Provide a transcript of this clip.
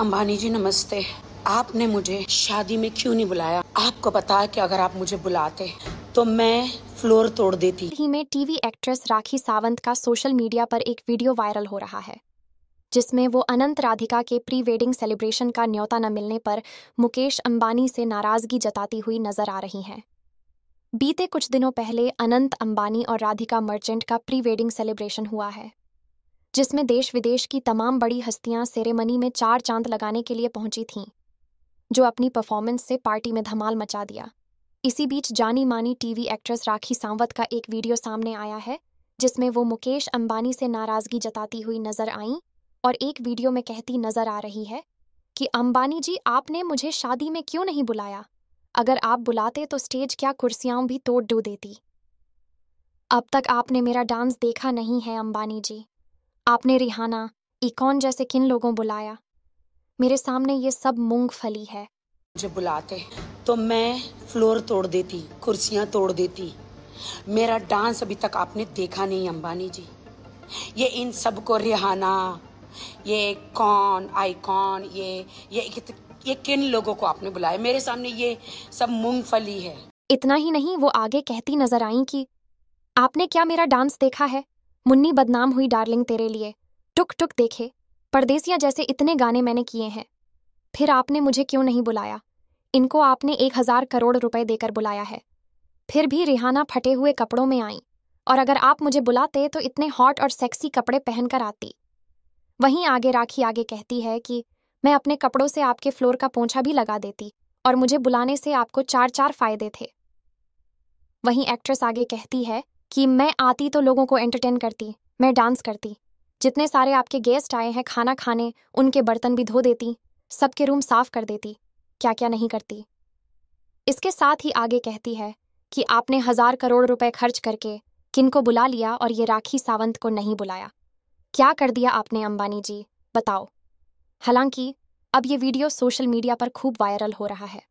अंबानी जी नमस्ते आपने मुझे शादी में क्यों नहीं बुलाया आपको पता है कि अगर आप मुझे बुलाते तो मैं फ्लोर तोड़ देती ही में टीवी एक्ट्रेस राखी सावंत का सोशल मीडिया पर एक वीडियो वायरल हो रहा है जिसमें वो अनंत राधिका के प्री वेडिंग सेलिब्रेशन का न्योता न मिलने पर मुकेश अंबानी से नाराजगी जताती हुई नजर आ रही हैं बीते कुछ दिनों पहले अनंत अंबानी और राधिका मर्चेंट का प्री वेडिंग सेलिब्रेशन हुआ है जिसमें देश विदेश की तमाम बड़ी हस्तियां सेरेमनी में चार चांद लगाने के लिए पहुंची थीं जो अपनी परफॉर्मेंस से पार्टी में धमाल मचा दिया इसी बीच जानी मानी टीवी एक्ट्रेस राखी सावंत का एक वीडियो सामने आया है जिसमें वो मुकेश अंबानी से नाराज़गी जताती हुई नज़र आई और एक वीडियो में कहती नज़र आ रही है कि अंबानी जी आपने मुझे शादी में क्यों नहीं बुलाया अगर आप बुलाते तो स्टेज क्या कुर्सियां भी तोड़ डू देती अब तक आपने मेरा डांस देखा नहीं है अंबानी जी आपने रिहाना इकॉन जैसे किन लोगों बुलाया मेरे सामने ये सब मूंगफली है मुझे बुलाते तो मैं फ्लोर तोड़ देती कुर्सियां तोड़ देती मेरा डांस अभी तक आपने देखा नहीं अंबानी जी ये इन सब को रिहाना ये कौन आईकॉन ये ये ये किन लोगों को आपने बुलाया मेरे सामने ये सब मूंगफली है इतना ही नहीं वो आगे कहती नजर आई कि आपने क्या मेरा डांस देखा है मुन्नी बदनाम हुई डार्लिंग तेरे लिए टुक टुक देखे परदेसिया जैसे इतने गाने मैंने किए हैं फिर आपने मुझे क्यों नहीं बुलाया इनको आपने एक हजार करोड़ रुपए देकर बुलाया है फिर भी रिहाना फटे हुए कपड़ों में आई और अगर आप मुझे बुलाते तो इतने हॉट और सेक्सी कपड़े पहनकर आती वहीं आगे राखी आगे कहती है कि मैं अपने कपड़ों से आपके फ्लोर का पोंछा भी लगा देती और मुझे बुलाने से आपको चार चार फायदे थे वहीं एक्ट्रेस आगे कहती है कि मैं आती तो लोगों को एंटरटेन करती मैं डांस करती जितने सारे आपके गेस्ट आए हैं खाना खाने उनके बर्तन भी धो देती सबके रूम साफ कर देती क्या क्या नहीं करती इसके साथ ही आगे कहती है कि आपने हजार करोड़ रुपए खर्च करके किनको बुला लिया और ये राखी सावंत को नहीं बुलाया क्या कर दिया आपने अंबानी जी बताओ हालांकि अब ये वीडियो सोशल मीडिया पर खूब वायरल हो रहा है